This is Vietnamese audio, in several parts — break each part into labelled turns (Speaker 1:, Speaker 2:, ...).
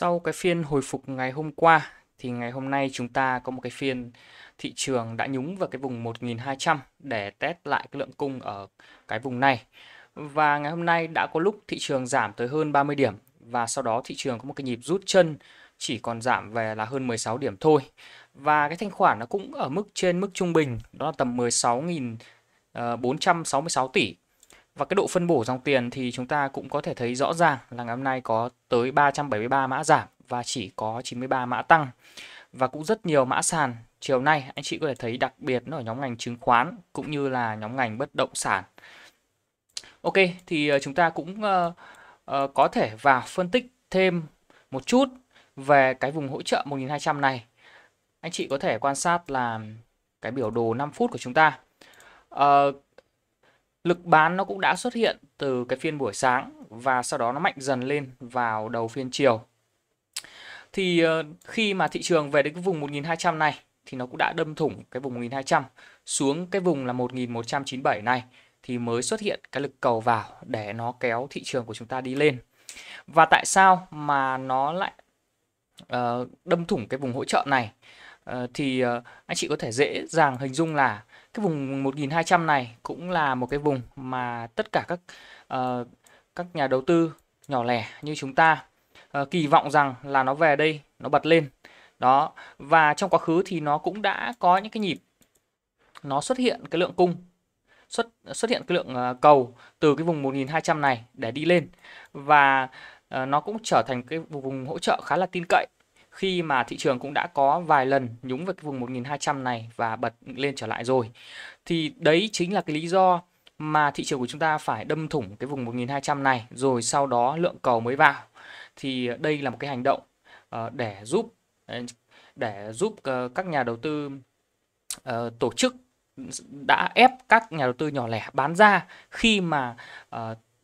Speaker 1: Sau cái phiên hồi phục ngày hôm qua thì ngày hôm nay chúng ta có một cái phiên thị trường đã nhúng vào cái vùng 1200 để test lại cái lượng cung ở cái vùng này. Và ngày hôm nay đã có lúc thị trường giảm tới hơn 30 điểm và sau đó thị trường có một cái nhịp rút chân chỉ còn giảm về là hơn 16 điểm thôi. Và cái thanh khoản nó cũng ở mức trên mức trung bình, đó là tầm 16.466 ờ, tỷ và cái độ phân bổ dòng tiền thì chúng ta cũng có thể thấy rõ ràng là ngày hôm nay có tới 373 mã giảm và chỉ có 93 mã tăng. Và cũng rất nhiều mã sàn chiều nay anh chị có thể thấy đặc biệt nó ở nhóm ngành chứng khoán cũng như là nhóm ngành bất động sản. Ok, thì ờ, chúng ta cũng uh, uh, có thể vào phân tích thêm một chút về cái vùng hỗ trợ 1200 này. Anh chị có thể quan sát là cái biểu đồ 5 phút của chúng ta. Uh, Lực bán nó cũng đã xuất hiện từ cái phiên buổi sáng và sau đó nó mạnh dần lên vào đầu phiên chiều. Thì ờ, khi mà thị trường về đến cái vùng 1200 này thì nó cũng đã đâm thủng cái vùng 1200 xuống cái vùng là 1197 này thì mới xuất hiện cái lực cầu vào để nó kéo thị trường của chúng ta đi lên. Và tại sao mà nó lại ờ, đâm thủng cái vùng hỗ trợ này? Ờ, thì anh chị có thể dễ dàng hình dung là cái vùng 1200 này cũng là một cái vùng mà tất cả các uh, các nhà đầu tư nhỏ lẻ như chúng ta uh, kỳ vọng rằng là nó về đây nó bật lên đó và trong quá khứ thì nó cũng đã có những cái nhịp nó xuất hiện cái lượng cung xuất xuất hiện cái lượng uh, cầu từ cái vùng 1200 này để đi lên và uh, nó cũng trở thành cái vùng hỗ trợ khá là tin cậy khi mà thị trường cũng đã có vài lần nhúng vào cái vùng 1200 này và bật lên trở lại rồi. Thì đấy chính là cái lý do mà thị trường của chúng ta phải đâm thủng cái vùng 1200 này rồi sau đó lượng cầu mới vào. Thì đây là một cái hành động ờ, để giúp để giúp ờ, các nhà đầu tư ờ, tổ chức đã ép các nhà đầu tư nhỏ lẻ bán ra khi mà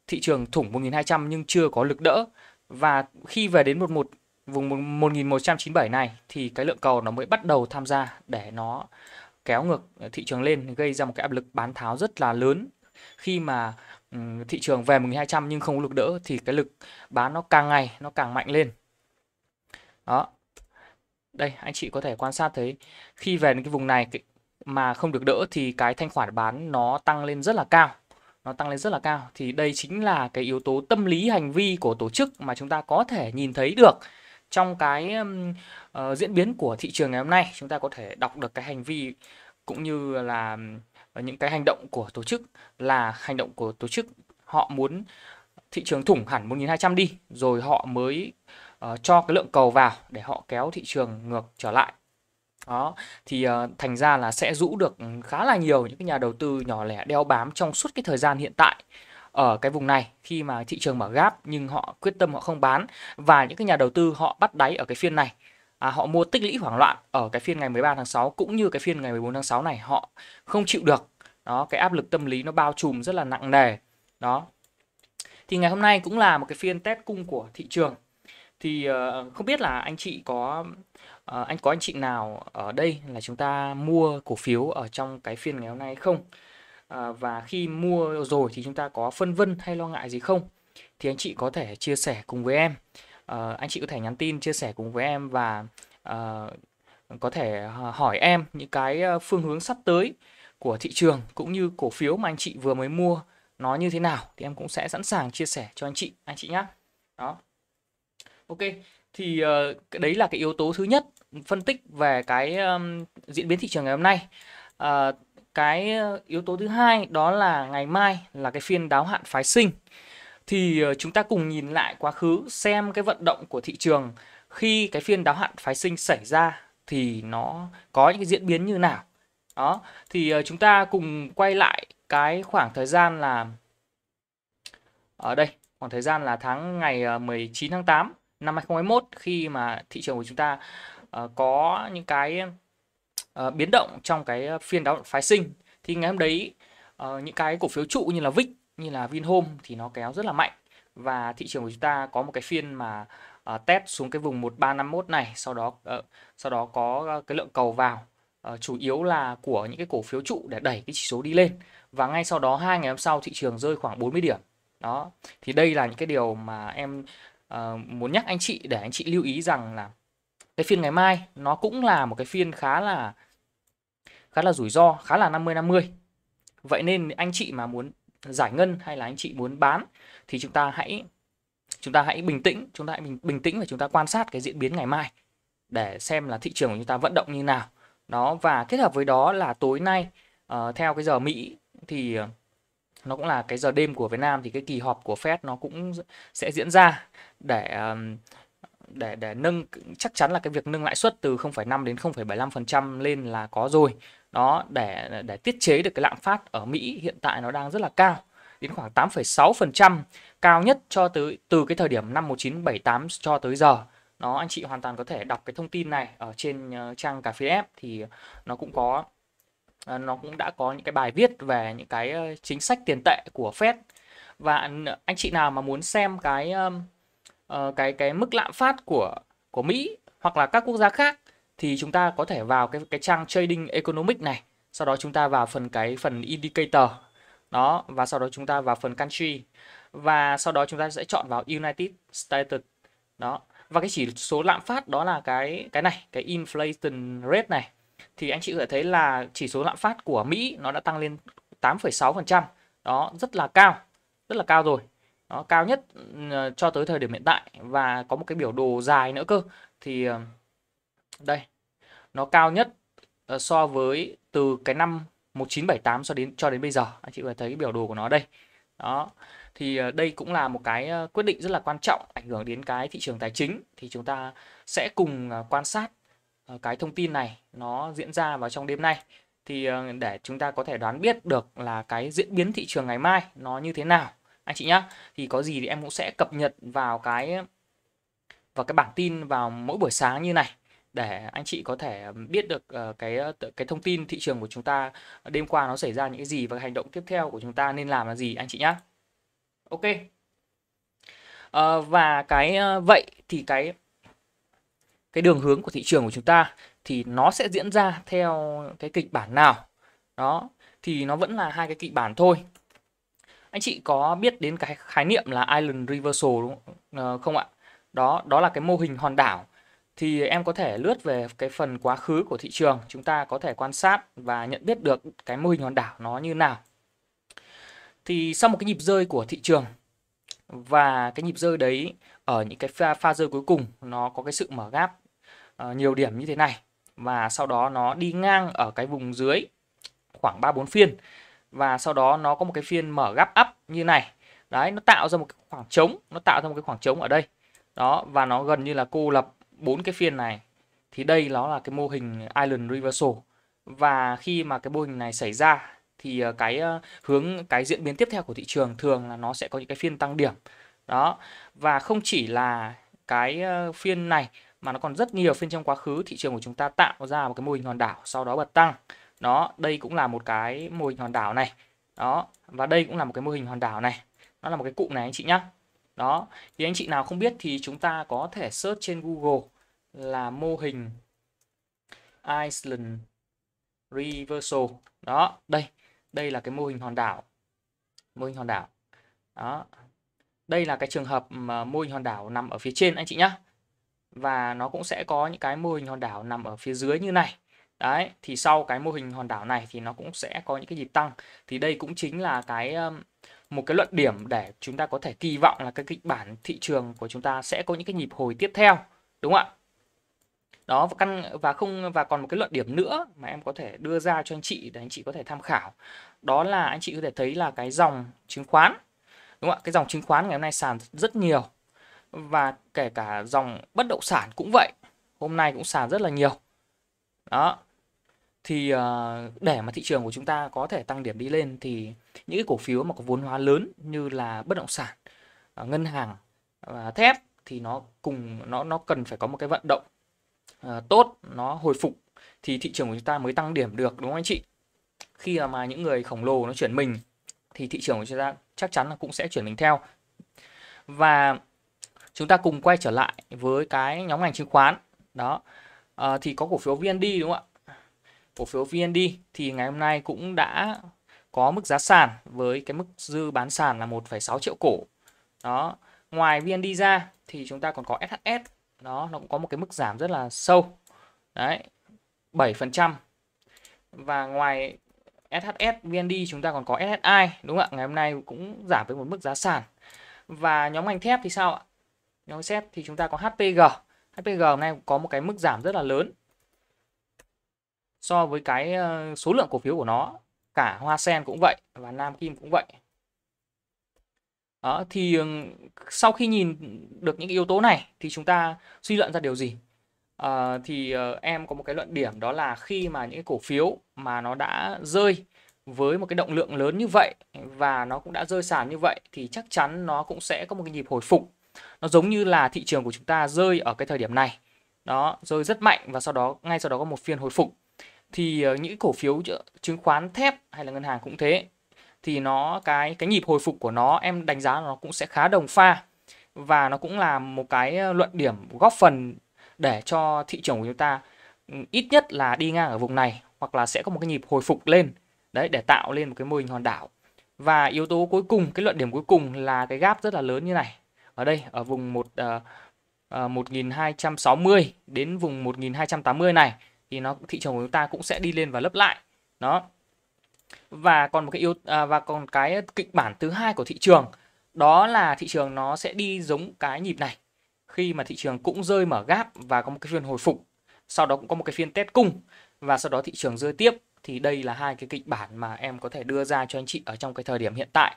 Speaker 1: thị trường thủng 1200 nhưng chưa có lực đỡ và khi về đến 11 vùng 1197 này thì cái lượng cầu nó mới bắt đầu tham gia để nó kéo ngược ờ, thị trường lên gây ra một cái áp lực bán tháo rất là lớn khi mà ừ, thị trường về 1200 nhưng không có lực đỡ thì cái lực bán nó càng ngày nó càng mạnh lên đó đây anh chị có thể quan sát thấy khi về đến cái vùng này mà không được đỡ thì cái thanh khoản bán nó tăng lên rất là cao nó tăng lên rất là cao thì đây chính là cái yếu tố tâm lý hành vi của tổ chức mà chúng ta có thể nhìn thấy được trong cái uh, diễn biến của thị trường ngày hôm nay chúng ta có thể đọc được cái hành vi cũng như là những cái hành động của tổ chức là hành động của tổ chức họ muốn thị trường thủng hẳn 1.200 đi rồi họ mới uh, cho cái lượng cầu vào để họ kéo thị trường ngược trở lại đó thì uh, thành ra là sẽ rũ được khá là nhiều những cái nhà đầu tư nhỏ lẻ đeo bám trong suốt cái thời gian hiện tại ở cái vùng này khi mà thị trường mở gap nhưng họ quyết tâm họ không bán và những cái nhà đầu tư họ bắt đáy ở cái phiên này à, họ mua tích lũy hoảng loạn ở cái phiên ngày 13 tháng 6 cũng như cái phiên ngày 14 tháng 6 này họ không chịu được đó cái áp lực tâm lý nó bao trùm rất là nặng nề đó thì ngày hôm nay cũng là một cái phiên test cung của thị trường thì uh, không biết là anh chị có uh, anh có anh chị nào ở đây là chúng ta mua cổ phiếu ở trong cái phiên ngày hôm nay không Ờ, và khi mua rồi thì chúng ta có phân vân hay lo ngại gì không thì anh chị có thể chia sẻ cùng với em à, anh chị có thể nhắn tin chia sẻ cùng với em và à, có thể hỏi em những cái phương hướng sắp tới của thị trường cũng như cổ phiếu mà anh chị vừa mới mua nó như thế nào thì em cũng sẽ sẵn sàng chia sẻ cho anh chị anh chị nhé đó ok thì uh, đấy là cái yếu tố thứ nhất phân tích về cái um, diễn biến thị trường ngày hôm nay uh, cái ờ, yếu tố thứ hai đó là ngày mai là cái phiên đáo hạn phái sinh thì ờ, chúng ta cùng nhìn lại quá khứ xem cái vận động của thị trường khi cái phiên đáo hạn phái sinh xảy ra thì nó có những cái diễn biến như nào đó thì ờ, chúng ta cùng quay lại cái khoảng thời gian là ở đây khoảng thời gian là tháng ngày 19 tháng 8 năm 2021 khi mà thị trường của chúng ta có những cái Ờ, biến động trong cái ờ, phiên đáo phái sinh thì ngày hôm đấy uh, những cái cổ phiếu trụ như là VIX như là Vinhome thì nó kéo rất là mạnh và thị trường của chúng ta có một cái phiên mà uh, test xuống cái vùng 1351 này sau đó uh, sau đó có cái lượng cầu vào uh, chủ yếu là của những cái cổ phiếu trụ để đẩy cái chỉ số đi lên và ngay sau đó hai ngày hôm sau thị trường rơi khoảng 40 điểm đó thì đây là những cái điều mà em uh, muốn nhắc anh chị để anh chị lưu ý rằng là cái phiên ngày mai nó cũng là một cái phiên khá là khá là rủi ro, khá là 50-50. Vậy nên anh chị mà muốn giải ngân hay là anh chị muốn bán thì chúng ta hãy chúng ta hãy bình tĩnh, chúng ta hãy bình, bình tĩnh và chúng ta quan sát cái diễn biến ngày mai để xem là thị trường của chúng ta vận động như nào. Đó và kết hợp với đó là tối nay uh, theo cái giờ Mỹ thì ờ, nó cũng là cái giờ đêm của Việt Nam thì cái kỳ họp của Fed nó cũng sẽ diễn ra để để để nâng chắc chắn là cái việc nâng lãi suất từ 0,5 đến 0,75% lên là có rồi đó để để tiết chế được cái lạm phát ở Mỹ hiện tại nó đang rất là cao đến khoảng 8,6% cao nhất cho tới từ cái thời điểm năm 1978 cho tới giờ nó anh chị hoàn toàn có thể đọc cái thông tin này ở trên ờ, trang cà phê ép thì nó cũng có ờ, nó cũng đã có những cái bài viết về những cái ờ, chính sách tiền tệ của Fed và anh chị nào mà muốn xem cái cái cái mức lạm phát của của Mỹ hoặc là các quốc gia khác thì chúng ta có thể vào cái cái trang trading economic này sau đó chúng ta vào phần cái phần indicator đó và sau đó chúng ta vào phần country và sau đó chúng ta sẽ chọn vào United States đó và cái chỉ số lạm phát đó là cái cái này cái inflation rate này thì anh chị có thể thấy là chỉ số lạm phát của Mỹ nó đã tăng lên 8,6% đó rất là cao rất là cao rồi nó cao nhất ừ, cho tới thời điểm hiện tại và có một cái biểu đồ dài nữa cơ thì ờ, đây nó cao nhất ờ, so với từ cái năm 1978 cho đến cho đến bây giờ anh chị có thể thấy cái biểu đồ của nó đây đó thì ờ, đây cũng là một cái ờ, quyết định rất là quan trọng ảnh hưởng đến cái thị trường tài chính thì chúng ta sẽ cùng quan sát cái thông tin này nó diễn ra vào trong đêm nay thì để chúng ta có thể đoán biết được là cái diễn biến thị trường ngày mai nó như thế nào anh chị nhá thì có gì thì em cũng sẽ cập nhật vào cái vào cái bản tin vào mỗi buổi sáng như này để anh chị có thể biết được ờ, cái cái thông tin thị trường của chúng ta đêm qua nó xảy ra những cái gì và hành động tiếp theo của chúng ta nên làm là gì anh chị nhá. Ok. À, và cái vậy thì cái cái đường hướng của thị trường của chúng ta thì nó sẽ diễn ra theo cái kịch bản nào đó thì nó vẫn là hai cái kịch bản thôi anh chị có biết đến cái khái niệm là island reversal đúng ờ, không ạ đó đó là cái mô hình hòn đảo thì em có thể lướt về cái phần quá khứ của thị trường chúng ta có thể quan sát và nhận biết được cái mô hình hòn đảo nó như nào thì sau một cái nhịp rơi của thị trường và cái nhịp rơi đấy ở những cái pha, pha rơi cuối cùng nó có cái sự mở gáp uh, nhiều điểm như thế này và sau đó nó đi ngang ở cái vùng dưới khoảng 3 4 phiên và sau đó nó có một cái phiên mở gap up như này. Đấy nó tạo ra một khoảng trống, nó tạo ra một cái khoảng trống ở đây. Đó và nó gần như là cô lập bốn cái phiên này thì đây nó là cái mô hình island reversal và khi mà cái mô hình này xảy ra thì ờ, cái ờ, hướng cái diễn biến tiếp theo của thị trường thường là nó sẽ có những cái phiên tăng điểm đó và không chỉ là cái ờ, phiên này mà nó còn rất nhiều phiên trong quá khứ thị trường của chúng ta tạo ra một cái mô hình hòn đảo sau đó bật tăng đó đây cũng là một cái mô hình hòn đảo này đó và đây cũng là một cái mô hình hòn đảo này nó là một cái cụm này anh chị nhé đó thì anh chị nào không biết thì chúng ta có thể search trên Google là mô hình Iceland Reversal đó đây đây là cái mô hình hòn đảo mô hình hòn đảo đó đây là cái trường hợp mà mô hình hòn đảo nằm ở phía trên anh chị nhá và nó cũng sẽ có những cái mô hình hòn đảo nằm ở phía dưới như này đấy thì sau cái mô hình hòn đảo này thì nó cũng sẽ có những cái nhịp tăng thì đây cũng chính là cái một cái luận điểm để chúng ta có thể kỳ vọng là cái kịch bản thị trường của chúng ta sẽ có những cái nhịp hồi tiếp theo đúng không ạ đó và căn và không và còn một cái luận điểm nữa mà em có thể đưa ra cho anh chị để anh chị có thể tham khảo đó là anh chị có thể thấy là cái dòng chứng khoán đúng không ạ cái dòng chứng khoán ngày hôm nay sàn rất nhiều và kể cả dòng bất động sản cũng vậy hôm nay cũng sàn rất là nhiều đó thì ờ, để mà thị trường của chúng ta có thể tăng điểm đi lên thì những cái cổ phiếu mà có vốn hóa lớn như là bất động sản, ờ, ngân hàng và ờ, thép thì nó cùng nó nó cần phải có một cái vận động tốt, nó hồi phục thì thị trường của chúng ta mới tăng điểm được đúng không anh chị? Khi mà những người khổng lồ nó chuyển mình thì thị trường của chúng ta chắc chắn là cũng sẽ chuyển mình theo. Và chúng ta cùng quay trở lại với cái nhóm ngành chứng khoán. Đó. thì có cổ phiếu VND đúng không ạ? cổ phiếu VND thì ngày hôm nay cũng đã có mức giá sàn với cái mức dư bán sàn là 1,6 triệu cổ. Đó, ngoài VND ra thì chúng ta còn có SHS. Đó, nó cũng có một cái mức giảm rất là sâu. Đấy. 7%. Và ngoài SHS, VND chúng ta còn có SSI đúng không ạ? Ngày hôm nay cũng giảm với một mức giá sàn. Và nhóm ngành thép thì sao ạ? Nhóm thép thì chúng ta có HPG. HPG hôm nay có một cái mức giảm rất là lớn so với cái ờ, số lượng cổ phiếu của nó cả hoa sen cũng vậy và nam kim cũng vậy đó, thì ừ, sau khi nhìn được những yếu tố này thì chúng ta suy luận ra điều gì à, thì ờ, em có một cái luận điểm đó là khi mà những cổ phiếu mà nó đã rơi với một cái động lượng lớn như vậy và nó cũng đã rơi sàn như vậy thì chắc chắn nó cũng sẽ có một cái nhịp hồi phục nó giống như là thị trường của chúng ta rơi ở cái thời điểm này đó rơi rất mạnh và sau đó ngay sau đó có một phiên hồi phục thì ờ, những cổ phiếu chứng khoán thép hay là ngân hàng cũng thế thì nó cái cái nhịp hồi phục của nó em đánh giá nó cũng sẽ khá đồng pha và nó cũng là một cái ờ, luận điểm góp phần để cho thị trường của chúng ta ừ, ít nhất là đi ngang ở vùng này hoặc là sẽ có một cái nhịp hồi phục lên đấy để tạo lên một cái mô hình hòn đảo và yếu tố cuối cùng cái luận điểm cuối cùng là cái gap rất là lớn như này ở đây ở vùng một uh, uh, 1260 đến vùng 1280 này thì nó thị trường của chúng ta cũng sẽ đi lên và lấp lại đó và còn một cái yếu à, và còn cái kịch bản thứ hai của thị trường đó là thị trường nó sẽ đi giống cái nhịp này khi mà thị trường cũng rơi mở gáp và có một cái phiên hồi phục sau đó cũng có một cái phiên test cung và sau đó thị trường rơi tiếp thì đây là hai cái kịch bản mà em có thể đưa ra cho anh chị ở trong cái thời điểm hiện tại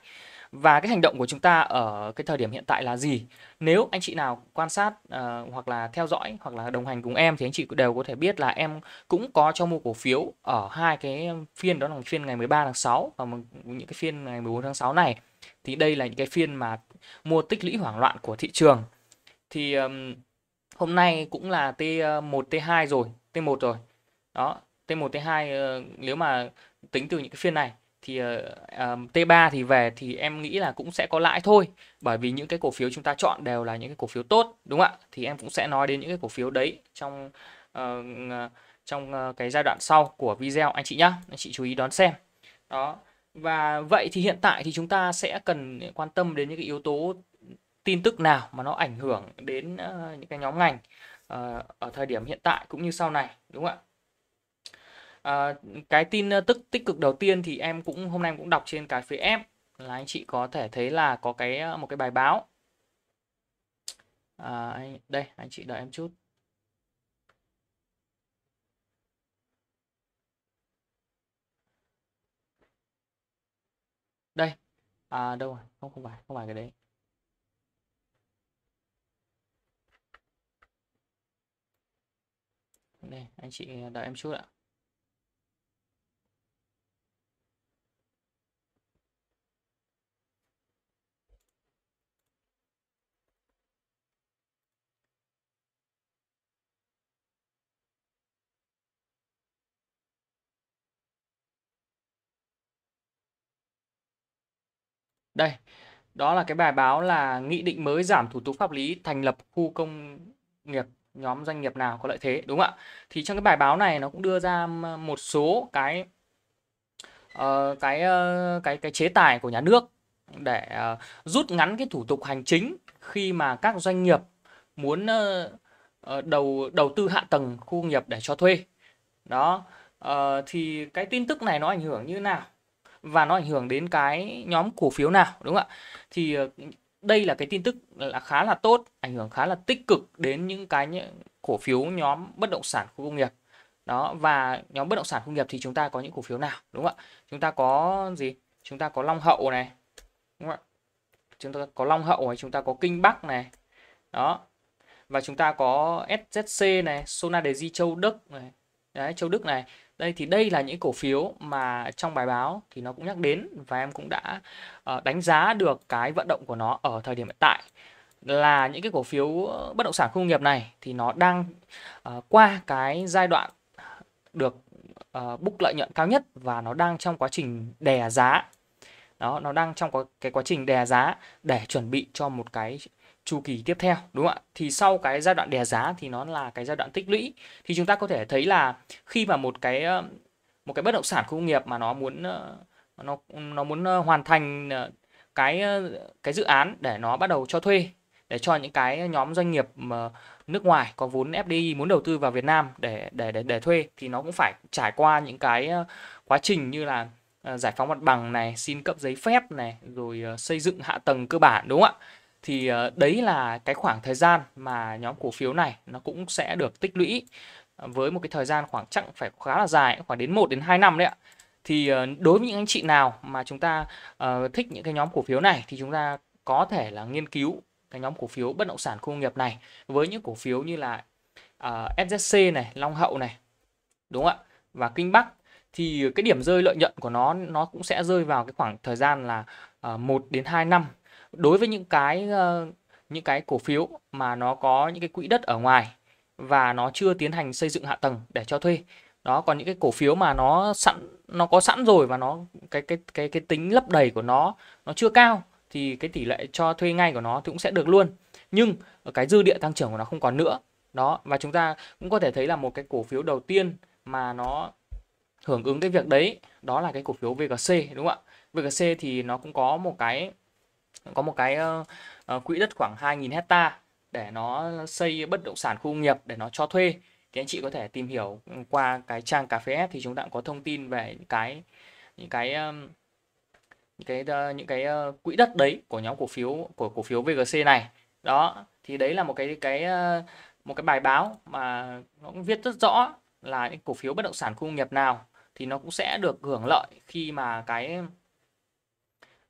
Speaker 1: và cái hành động của chúng ta ở cái thời điểm hiện tại là gì nếu anh chị nào quan sát uh, hoặc là theo dõi hoặc là đồng hành cùng em thì anh chị đều có thể biết là em cũng có cho mua cổ phiếu ở hai cái phiên đó là phiên ngày 13 tháng 6 và những cái phiên ngày 14 tháng 6 này thì đây là những cái phiên mà mua tích lũy hoảng loạn của thị trường thì um, hôm nay cũng là T1 ờ, T2 rồi T1 rồi đó T1 T2 uh, nếu mà tính từ những cái phiên này thì uh, ờ, à, T3 thì về thì em nghĩ là cũng sẽ có lãi thôi bởi vì những cái cổ phiếu chúng ta chọn đều là những cái cổ phiếu tốt đúng không ạ thì em cũng sẽ nói đến những cái cổ phiếu đấy trong uh, trong uh, cái giai đoạn sau của video anh chị nhá anh chị chú ý đón xem đó và vậy thì hiện tại thì chúng ta sẽ cần quan tâm đến những cái yếu tố tin tức nào mà nó ảnh hưởng đến uh, những cái nhóm ngành uh, ở thời điểm hiện tại cũng như sau này đúng không ạ Ờ, cái tin tức tích cực đầu tiên thì em cũng hôm nay em cũng đọc trên cái phía app là anh chị có thể thấy là có cái một cái bài báo à, anh, đây anh chị đợi em chút đây à, đâu rồi không không phải không phải cái đấy đây anh chị đợi em chút ạ đó là cái bài báo là nghị định mới giảm thủ tục pháp lý thành lập khu công nghiệp nhóm doanh nghiệp nào có lợi thế đúng không ạ thì trong cái bài báo này nó cũng đưa ra một số cái uh, cái uh, cái cái chế tài của nhà nước để uh, rút ngắn cái thủ tục hành chính khi mà các doanh nghiệp muốn uh, đầu đầu tư hạ tầng khu công nghiệp để cho thuê đó uh, thì cái tin tức này nó ảnh hưởng như thế nào và nó ảnh hưởng đến cái nhóm cổ phiếu nào đúng không ạ thì ờ, đây là cái tin tức là khá là tốt ảnh hưởng khá là tích cực đến những cái những cổ phiếu nhóm bất động sản khu công nghiệp đó và nhóm bất động sản công nghiệp thì chúng ta có những cổ phiếu nào đúng không ạ chúng ta có gì chúng ta có long hậu này đúng không ạ chúng ta có long hậu này chúng ta có kinh bắc này đó và chúng ta có SZC này Sona Đề Di Châu Đức này Đấy, Châu Đức này đây thì đây là những cổ phiếu mà trong bài báo thì nó cũng nhắc đến và em cũng đã uh, đánh giá được cái vận động của nó ở thời điểm hiện tại là những cái cổ phiếu ờ, bất động sản công nghiệp này thì nó đang uh, qua cái giai đoạn được uh, book lợi nhuận cao nhất và nó đang trong quá trình đè giá đó nó đang trong cái quá trình đè giá để chuẩn bị cho một cái chu kỳ tiếp theo đúng không ạ? Thì sau cái giai đoạn đè giá thì nó là cái giai đoạn tích lũy. Thì chúng ta có thể thấy là khi mà một cái ờ, một cái bất động sản khu công nghiệp mà nó muốn ờ, nó nó muốn ờ, hoàn thành cái cái dự án để nó bắt đầu cho thuê để cho những cái nhóm doanh nghiệp mà nước ngoài có vốn FDI muốn đầu tư vào Việt Nam để để để, để thuê thì nó cũng phải trải qua những cái quá trình như là giải phóng mặt bằng này, xin cấp giấy phép này, rồi xây dựng hạ tầng cơ bản đúng không ạ? thì ờ, đấy là cái khoảng thời gian mà nhóm cổ phiếu này nó cũng sẽ được tích lũy ờ, với một cái thời gian khoảng chắc phải khá là dài khoảng đến 1 đến 2 năm đấy ạ thì ờ, đối với những anh chị nào mà chúng ta uh, thích những cái nhóm cổ phiếu này thì chúng ta có thể là nghiên cứu cái nhóm cổ phiếu bất động sản khu công nghiệp này với những cổ phiếu như là uh, SZC này, Long Hậu này, đúng không ạ? Và Kinh Bắc thì cái điểm rơi lợi nhuận của nó nó cũng sẽ rơi vào cái khoảng thời gian là uh, đến 2 năm đối với những cái ờ, những cái cổ phiếu mà nó có những cái quỹ đất ở ngoài và nó chưa tiến hành xây dựng hạ tầng để cho thuê đó còn những cái cổ phiếu mà nó sẵn nó có sẵn rồi và nó cái cái cái cái tính lấp đầy của nó nó chưa cao thì cái tỷ lệ cho thuê ngay của nó thì cũng sẽ được luôn nhưng cái dư địa tăng trưởng của nó không còn nữa đó và chúng ta cũng có thể thấy là một cái cổ phiếu đầu tiên mà nó hưởng ứng cái việc đấy đó là cái cổ phiếu VGC đúng không ạ VGC thì nó cũng có một cái có một cái uh, quỹ đất khoảng 2.000 hecta để nó xây bất động sản khu nghiệp để nó cho thuê thì anh chị có thể tìm hiểu ừ, qua cái trang cà phê thì chúng ta cũng có thông tin về cái những cái những cái những cái ờ, quỹ đất đấy của nhóm cổ phiếu của cổ phiếu VGC này đó thì đấy là một cái cái một cái bài báo mà nó cũng viết rất rõ là những cổ phiếu bất động sản khu nghiệp nào thì nó cũng sẽ được hưởng lợi khi mà cái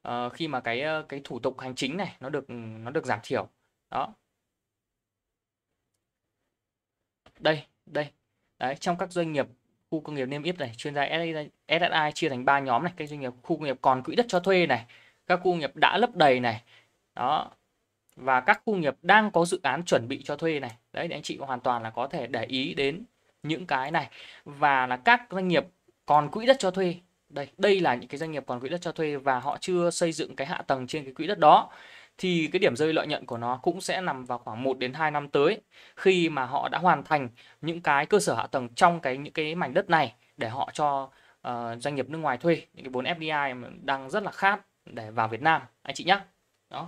Speaker 1: Ờ, khi mà cái ờ, cái thủ tục hành chính này nó được ừ, nó được giảm thiểu đó đây đây đấy trong các doanh nghiệp khu công nghiệp niêm yết này chuyên gia SSI chia thành 3 nhóm này các doanh nghiệp khu công nghiệp còn quỹ đất cho thuê này các khu công nghiệp đã lấp đầy này đó và các khu công nghiệp đang có dự án chuẩn bị cho thuê này đấy thì anh chị hoàn toàn là có thể để ý đến những cái này và là các doanh nghiệp còn quỹ đất cho thuê đây đây là những cái doanh nghiệp còn quỹ đất cho thuê và họ chưa xây dựng cái hạ tầng trên cái quỹ đất đó thì cái điểm rơi lợi nhuận của nó cũng sẽ nằm vào khoảng 1 đến 2 năm tới khi mà họ đã hoàn thành những cái cơ sở hạ tầng trong cái những cái mảnh đất này để họ cho uh, doanh nghiệp nước ngoài thuê những cái vốn FDI đang rất là khát để vào Việt Nam anh chị nhé đó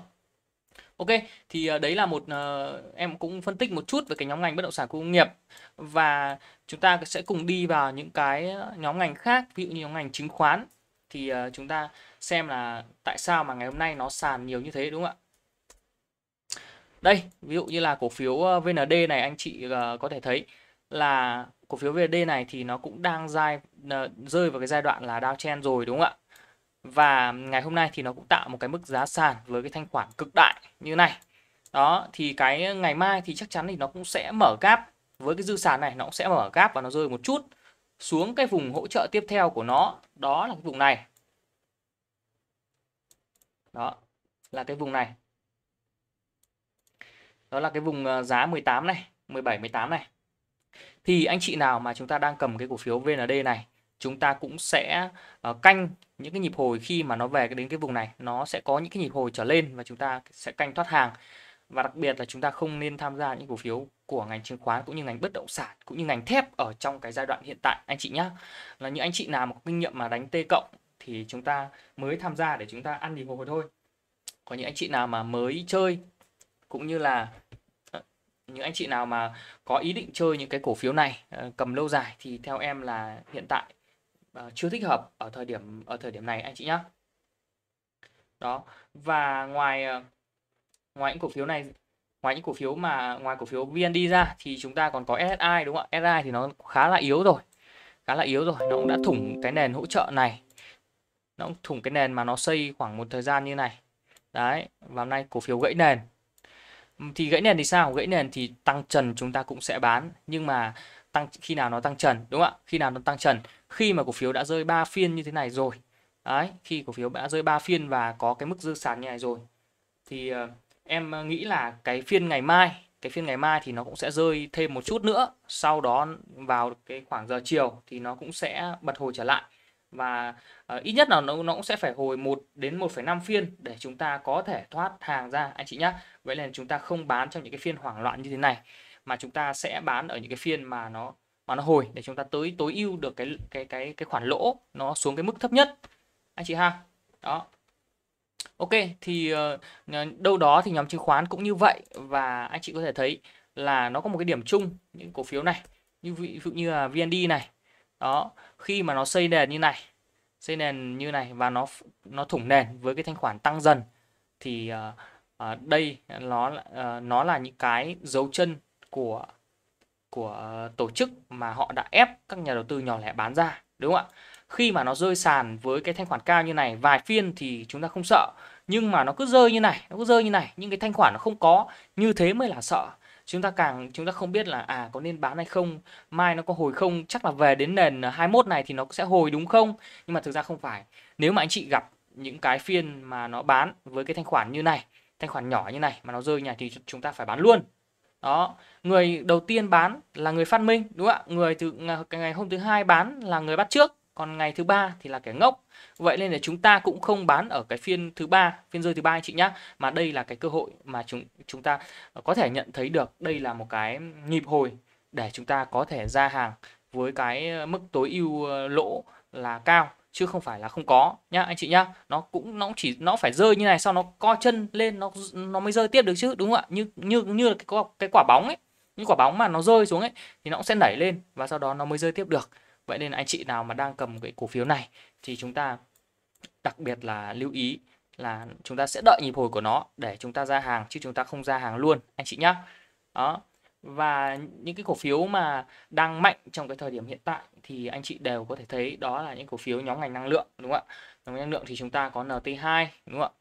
Speaker 1: Ok, thì ờ, đấy là một uh, em cũng phân tích một chút về cái nhóm ngành bất động sản khu công nghiệp và chúng ta sẽ cùng đi vào những cái ờ, nhóm ngành khác, ví dụ như nhóm ngành chứng khoán thì uh, chúng ta xem là tại sao mà ngày hôm nay nó sàn nhiều như thế đúng không ạ? Đây, ví dụ như là cổ phiếu VND này anh chị uh, có thể thấy là cổ phiếu VND này thì nó cũng đang dai, rơi vào cái giai đoạn là downtrend rồi đúng không ạ? và ngày hôm nay thì nó cũng tạo một cái mức giá sàn với cái thanh khoản cực đại như này đó thì cái ngày mai thì chắc chắn thì nó cũng sẽ mở gap với cái dư sàn này nó cũng sẽ mở gap và nó rơi một chút xuống cái vùng hỗ trợ tiếp theo của nó đó là cái vùng này đó là cái vùng này đó là cái vùng ờ, giá 18 này 17 18 này thì anh chị nào mà chúng ta đang cầm cái cổ phiếu VND này chúng ta cũng sẽ uh, canh những cái nhịp hồi khi mà nó về đến cái vùng này nó sẽ có những cái nhịp hồi trở lên và chúng ta sẽ canh thoát hàng và đặc biệt là chúng ta không nên tham gia những cổ phiếu của ngành chứng khoán cũng như ngành bất động sản cũng như ngành thép ở trong cái giai đoạn hiện tại anh chị nhá là những anh chị nào mà có kinh nghiệm mà đánh T cộng thì chúng ta mới tham gia để chúng ta ăn nhịp hồi thôi có những anh chị nào mà mới chơi cũng như là ờ, những anh chị nào mà có ý định chơi những cái cổ phiếu này ờ, cầm lâu dài thì theo em là hiện tại Ờ, chưa thích hợp ở thời điểm ở thời điểm này anh chị nhé đó và ngoài ờ, ngoài những cổ phiếu này ngoài những cổ phiếu mà ngoài cổ phiếu VND ra thì chúng ta còn có SSI đúng không ạ SSI thì nó khá là yếu rồi khá là yếu rồi nó cũng đã thủng cái nền hỗ trợ này nó cũng thủng cái nền mà nó xây khoảng một thời gian như này đấy và hôm nay cổ phiếu gãy nền thì gãy nền thì sao gãy nền thì tăng trần chúng ta cũng sẽ bán nhưng mà tăng khi nào nó tăng trần đúng không ạ khi nào nó tăng trần khi mà cổ phiếu đã rơi 3 phiên như thế này rồi đấy khi cổ phiếu đã rơi 3 phiên và có cái mức dư sàn như này rồi thì ờ, em nghĩ là cái phiên ngày mai cái phiên ngày mai thì nó cũng sẽ rơi thêm một chút nữa sau đó vào cái khoảng giờ chiều thì nó cũng sẽ bật hồi trở lại và uh, ít nhất là nó nó cũng sẽ phải hồi 1 đến 1,5 phiên để chúng ta có thể thoát hàng ra anh chị nhé Vậy là chúng ta không bán trong những cái phiên hoảng loạn như thế này mà chúng ta sẽ bán ở những cái phiên mà nó mà nó hồi để chúng ta tới tối ưu được cái cái cái cái khoản lỗ nó xuống cái mức thấp nhất anh chị ha đó ok thì ờ, đâu đó thì nhóm chứng khoán cũng như vậy và anh chị có thể thấy là nó có một cái điểm chung những cổ phiếu này như ví dụ như là VND này đó khi mà nó xây nền như này xây nền như này và nó nó thủng nền với cái thanh khoản tăng dần thì uh, uh, đây nó uh, nó là những cái dấu chân của của tổ chức mà họ đã ép các nhà đầu tư nhỏ lẻ bán ra đúng không ạ khi mà nó rơi sàn với cái thanh khoản cao như này vài phiên thì chúng ta không sợ nhưng mà nó cứ rơi như này nó cứ rơi như này những cái thanh khoản nó không có như thế mới là sợ chúng ta càng chúng ta không biết là à có nên bán hay không mai nó có hồi không chắc là về đến nền 21 này thì nó sẽ hồi đúng không nhưng mà thực ra không phải nếu mà anh chị gặp những cái phiên mà nó bán với cái thanh khoản như này thanh khoản nhỏ như này mà nó rơi như thì chúng ta phải bán luôn đó người đầu tiên bán là người phát minh đúng không ạ người từ ngày hôm thứ hai bán là người bắt trước còn ngày thứ ba thì là kẻ ngốc vậy nên là chúng ta cũng không bán ở cái phiên thứ ba phiên rơi thứ ba anh chị nhá mà đây là cái cơ hội mà chúng chúng ta ờ, có thể nhận thấy được đây là một cái nhịp hồi để chúng ta có thể ra hàng với cái ờ, mức tối ưu ờ, lỗ là cao chứ không phải là không có nhá anh chị nhá nó cũng nó chỉ nó phải rơi như này sau nó co chân lên nó nó mới rơi tiếp được chứ đúng không ạ như như như là cái quả, cái quả bóng ấy những quả bóng mà nó rơi xuống ấy thì nó cũng sẽ nảy lên và sau đó nó mới rơi tiếp được vậy nên anh chị nào mà đang cầm cái cổ phiếu này thì chúng ta đặc biệt là lưu ý là chúng ta sẽ đợi nhịp hồi của nó để chúng ta ra hàng chứ chúng ta không ra hàng luôn anh chị nhá đó và những cái cổ phiếu mà đang mạnh trong cái thời điểm hiện tại thì anh chị đều có thể thấy đó là những cổ phiếu nhóm ngành năng lượng đúng không ạ nhóm ngành năng lượng thì chúng ta có NT2 đúng không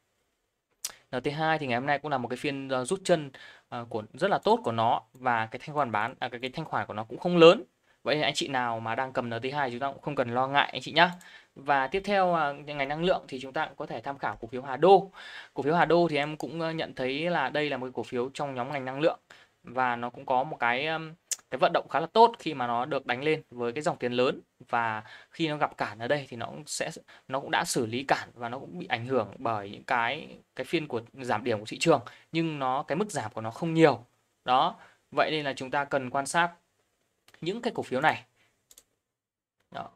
Speaker 1: ạ NT2 thì ngày hôm nay cũng là một cái phiên ờ, rút chân ờ, của rất là tốt của nó và cái thanh khoản bán à, cái, cái thanh khoản của nó cũng không lớn vậy thì anh chị nào mà đang cầm NT2 chúng ta cũng không cần lo ngại anh chị nhá và tiếp theo ờ, ngành năng lượng thì chúng ta cũng có thể tham khảo cổ phiếu Hà Đô cổ phiếu Hà Đô thì em cũng nhận thấy là đây là một cổ phiếu trong nhóm ngành năng lượng và nó cũng có một cái cái vận động khá là tốt khi mà nó được đánh lên với cái dòng tiền lớn và khi nó gặp cản ở đây thì nó cũng sẽ nó cũng đã xử lý cản và nó cũng bị ảnh hưởng bởi những cái cái phiên của giảm điểm của thị trường nhưng nó cái mức giảm của nó không nhiều đó vậy nên là chúng ta cần quan sát những cái cổ phiếu này đó.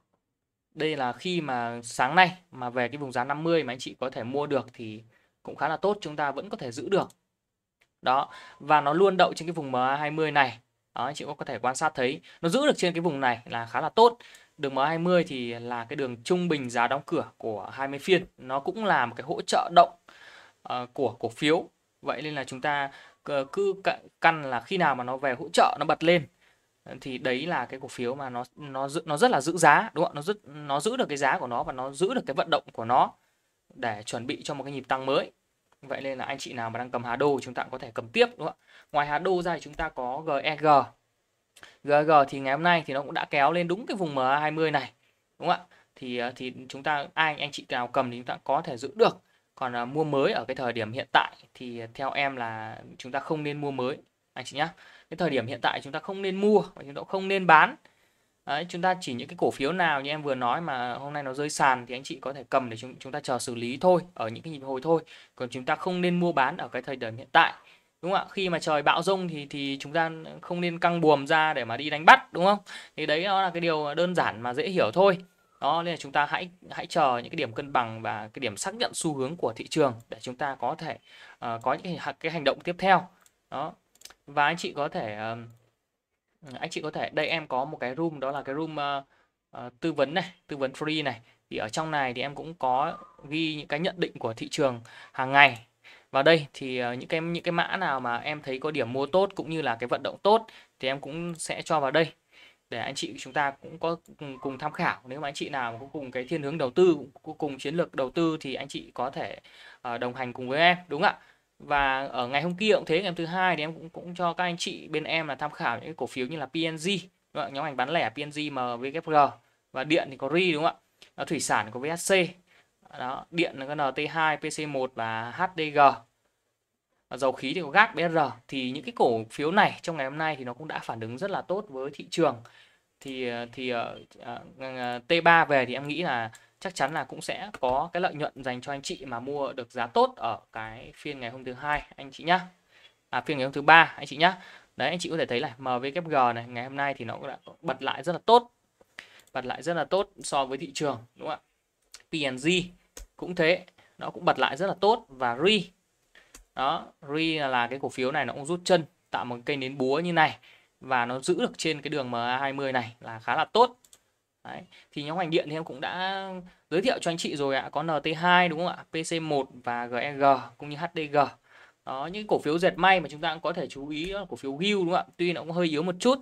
Speaker 1: đây là khi mà sáng nay mà về cái vùng giá 50 mà anh chị có thể mua được thì cũng khá là tốt chúng ta vẫn có thể giữ được đó và nó luôn đậu trên cái vùng MA20 này đó anh chị cũng có thể quan sát thấy nó giữ được trên cái vùng này là khá là tốt đường MA20 thì là cái đường trung bình giá đóng cửa của 20 phiên nó cũng là một cái hỗ trợ động uh, của cổ phiếu vậy nên là chúng ta cứ căn là khi nào mà nó về hỗ trợ nó bật lên thì đấy là cái cổ phiếu mà nó nó giữ nó rất là giữ giá đúng không? Nó rất nó giữ được cái giá của nó và nó giữ được cái vận động của nó để chuẩn bị cho một cái nhịp tăng mới. Vậy nên là anh chị nào mà đang cầm Hà Đô chúng ta cũng có thể cầm tiếp đúng không ạ? Ngoài Hà Đô ra thì chúng ta có GEG. GEG thì ngày hôm nay thì nó cũng đã kéo lên đúng cái vùng MA20 này đúng không ạ? Thì ờ, thì chúng ta ai anh chị nào cầm thì chúng ta có thể giữ được. Còn uh, mua mới ở cái thời điểm hiện tại thì theo em là chúng ta không nên mua mới anh chị nhá. Cái thời điểm hiện tại chúng ta không nên mua và chúng ta không nên bán Đấy, chúng ta chỉ những cái cổ phiếu nào như em vừa nói mà hôm nay nó rơi sàn thì anh chị có thể cầm để chúng chúng ta chờ xử lý thôi ở những cái nhịp hồi thôi còn chúng ta không nên mua bán ở cái thời điểm hiện tại đúng không ạ khi mà trời bão rông thì thì chúng ta không nên căng buồm ra để mà đi đánh bắt đúng không thì đấy nó là cái điều đơn giản mà dễ hiểu thôi đó nên là chúng ta hãy hãy chờ những cái điểm cân bằng và cái điểm xác nhận xu hướng của thị trường để chúng ta có thể uh, có những cái, cái hành động tiếp theo đó và anh chị có thể uh, Ừ, anh chị có thể đây em có một cái room đó là cái room uh, uh, tư vấn này tư vấn free này thì ở trong này thì em cũng có ghi những cái nhận định của thị trường hàng ngày và đây thì ờ, những cái những cái mã nào mà em thấy có điểm mua tốt cũng như là cái vận động tốt thì em cũng sẽ cho vào đây để anh chị chúng ta cũng có cùng, cùng tham khảo nếu mà anh chị nào cũng cùng cái thiên hướng đầu tư cũng cùng chiến lược đầu tư thì anh chị có thể uh, đồng hành cùng với em đúng ạ và ở ngày hôm kia cũng thế ngày hôm thứ hai thì em cũng cũng cho các anh chị bên em là tham khảo những cái cổ phiếu như là PNG đúng không? nhóm ngành bán lẻ PNG MVKG và điện thì có RI đúng không ạ thủy sản có VSC, đó điện là có NT2 PC1 và HDG và dầu khí thì có GAT BR thì những cái cổ phiếu này trong ngày hôm nay thì nó cũng đã phản ứng rất là tốt với thị trường thì ờ, thì uh, uh, T3 về thì em nghĩ là chắc chắn là cũng sẽ có cái lợi nhuận dành cho anh chị mà mua được giá tốt ở cái phiên ngày hôm thứ hai anh chị nhá à phiên ngày hôm thứ ba anh chị nhá đấy anh chị có thể thấy là MWG này ngày hôm nay thì nó cũng đã bật lại rất là tốt bật lại rất là tốt so với thị trường đúng không ạ P&G cũng thế nó cũng bật lại rất là tốt và RI đó RI là cái cổ phiếu này nó cũng rút chân tạo một cây nến búa như này và nó giữ được trên cái đường MA20 này là khá là tốt Đấy. Thì nhóm ngành điện thì em cũng đã giới thiệu cho anh chị rồi ạ, có NT2 đúng không ạ, PC1 và GEG e cũng như HDG. Đó, những cổ phiếu dệt may mà chúng ta cũng có thể chú ý là cổ phiếu GIL đúng không ạ? Tuy nó cũng hơi yếu một chút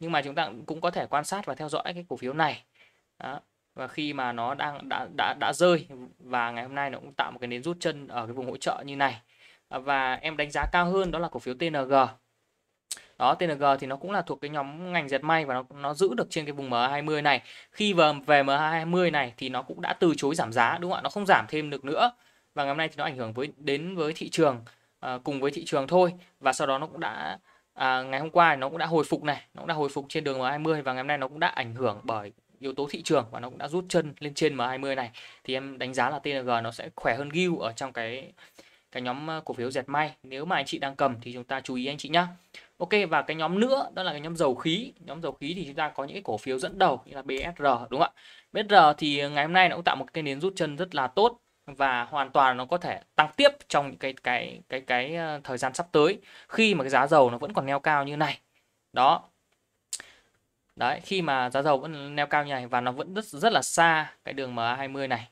Speaker 1: nhưng mà chúng ta cũng có thể quan sát và theo dõi cái cổ phiếu này. Đó. Và khi mà nó đang đã, đã đã rơi và ngày hôm nay nó cũng tạo một cái nến rút chân ở cái vùng hỗ trợ như này. Và em đánh giá cao hơn đó là cổ phiếu TNG đó TNG thì nó cũng là thuộc cái nhóm ngành dệt may và nó nó giữ được trên cái vùng m 20 này khi về về m 20 này thì nó cũng đã từ chối giảm giá đúng không ạ nó không giảm thêm được nữa và ngày hôm nay thì nó ảnh hưởng với đến với thị trường à, cùng với thị trường thôi và sau đó nó cũng đã à, ngày hôm qua nó cũng đã hồi phục này nó cũng đã hồi phục trên đường M20 và ngày hôm nay nó cũng đã ảnh hưởng bởi yếu tố thị trường và nó cũng đã rút chân lên trên M20 này thì em đánh giá là TNG nó sẽ khỏe hơn Gil ở trong cái cái nhóm à, cổ phiếu dệt may nếu mà anh chị đang cầm thì chúng ta chú ý anh chị nhé. Ok và cái nhóm nữa đó là cái nhóm dầu khí. Nhóm dầu khí thì chúng ta có những cái cổ phiếu dẫn đầu như là BSR đúng không ạ? BSR thì ngày hôm nay nó cũng tạo một cái nến rút chân rất là tốt và hoàn toàn nó có thể tăng tiếp trong những cái cái cái cái ờ, thời gian sắp tới khi mà cái giá dầu nó vẫn còn neo cao như này. Đó. Đấy, khi mà giá dầu vẫn neo cao như này và nó vẫn rất rất là xa cái đường MA20 này.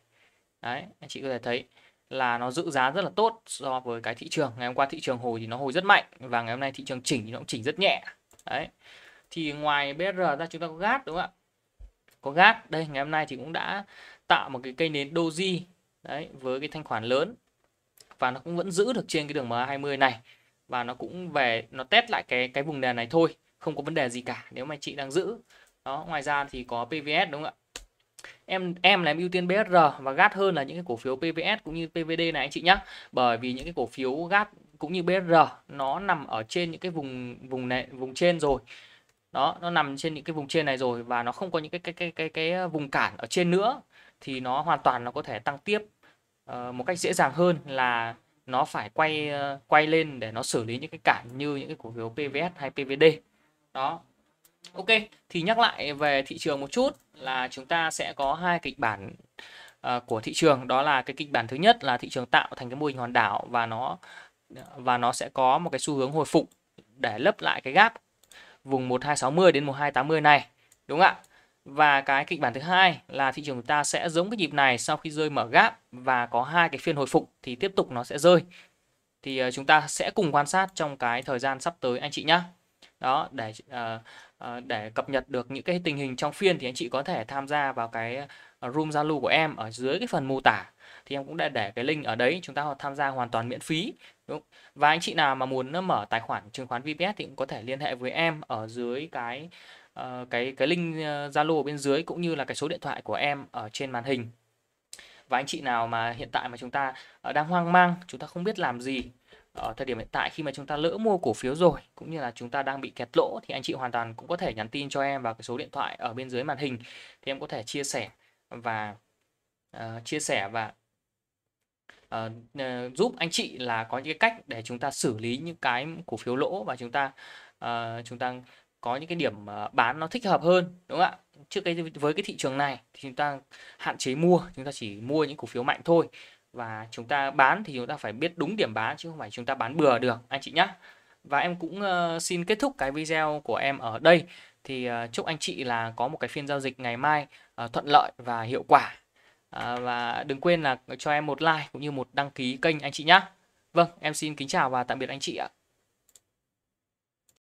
Speaker 1: Đấy, anh chị có thể thấy là nó giữ giá rất là tốt so với cái thị trường ngày hôm qua thị trường hồi thì nó hồi rất mạnh và ngày hôm nay thị trường chỉnh thì nó cũng chỉnh rất nhẹ đấy thì ngoài BR ra chúng ta có gác đúng không ạ có gác đây ngày hôm nay thì cũng đã tạo một cái cây nến doji đấy với cái thanh khoản lớn và nó cũng vẫn giữ được trên cái đường MA20 này và nó cũng về nó test lại cái cái vùng đèn này thôi không có vấn đề gì cả nếu mà chị đang giữ đó ngoài ra thì có PVS đúng không ạ em em là em ưu tiên BSR và GAT hơn là những cái cổ phiếu PVS cũng như PVD này anh chị nhé bởi vì những cái cổ phiếu GAT cũng như BSR nó nằm ở trên những cái vùng vùng này vùng trên rồi đó nó nằm trên những cái vùng trên này rồi và nó không có những cái cái cái cái cái vùng cản ở trên nữa thì nó hoàn toàn nó có thể tăng tiếp uh, một cách dễ dàng hơn là nó phải quay uh, quay lên để nó xử lý những cái cản như những cái cổ phiếu PVS hay PVD đó Ok, thì nhắc lại về thị trường một chút là chúng ta sẽ có hai kịch bản ờ, của thị trường đó là cái kịch bản thứ nhất là thị trường tạo thành cái mô hình hoàn đảo và nó và nó sẽ có một cái xu hướng hồi phục để lấp lại cái gap vùng 1260 đến 1280 này, đúng không ạ? Và cái kịch bản thứ hai là thị trường chúng ta sẽ giống cái nhịp này sau khi rơi mở gap và có hai cái phiên hồi phục thì tiếp tục nó sẽ rơi. Thì ờ, chúng ta sẽ cùng quan sát trong cái thời gian sắp tới anh chị nhá. Đó để uh, Ờ, để cập nhật được những cái tình hình trong phiên thì anh chị có thể tham gia vào cái ờ, room Zalo của em ở dưới cái phần mô tả thì em cũng đã để cái link ở đấy chúng ta tham gia hoàn toàn miễn phí đúng và anh chị nào mà muốn ờ, mở tài khoản chứng khoán VPS thì cũng có thể liên hệ với em ở dưới cái uh, cái cái link Zalo bên dưới cũng như là cái số điện thoại của em ở trên màn hình và anh chị nào mà hiện tại mà chúng ta đang hoang mang chúng ta không biết làm gì ở thời điểm hiện tại khi mà chúng ta lỡ mua cổ phiếu rồi cũng như là chúng ta đang bị kẹt lỗ thì anh chị hoàn toàn cũng có thể nhắn tin cho em vào cái số điện thoại ở bên dưới màn hình thì em có thể chia sẻ và uh, chia sẻ và uh, uh, giúp anh chị là có những cái cách để chúng ta xử lý những cái cổ phiếu lỗ và chúng ta uh, chúng ta có những cái điểm bán nó thích hợp hơn đúng không ạ trước cái với cái thị trường này thì chúng ta hạn chế mua chúng ta chỉ mua những cổ phiếu mạnh thôi và chúng ta bán thì chúng ta phải biết đúng điểm bán chứ không phải chúng ta bán bừa được anh chị nhé và em cũng uh, xin kết thúc cái video của em ở đây thì uh, chúc anh chị là có một cái phiên giao dịch ngày mai uh, thuận lợi và hiệu quả uh, và đừng quên là cho em một like cũng như một đăng ký kênh anh chị nhé vâng em xin kính chào và tạm biệt anh chị ạ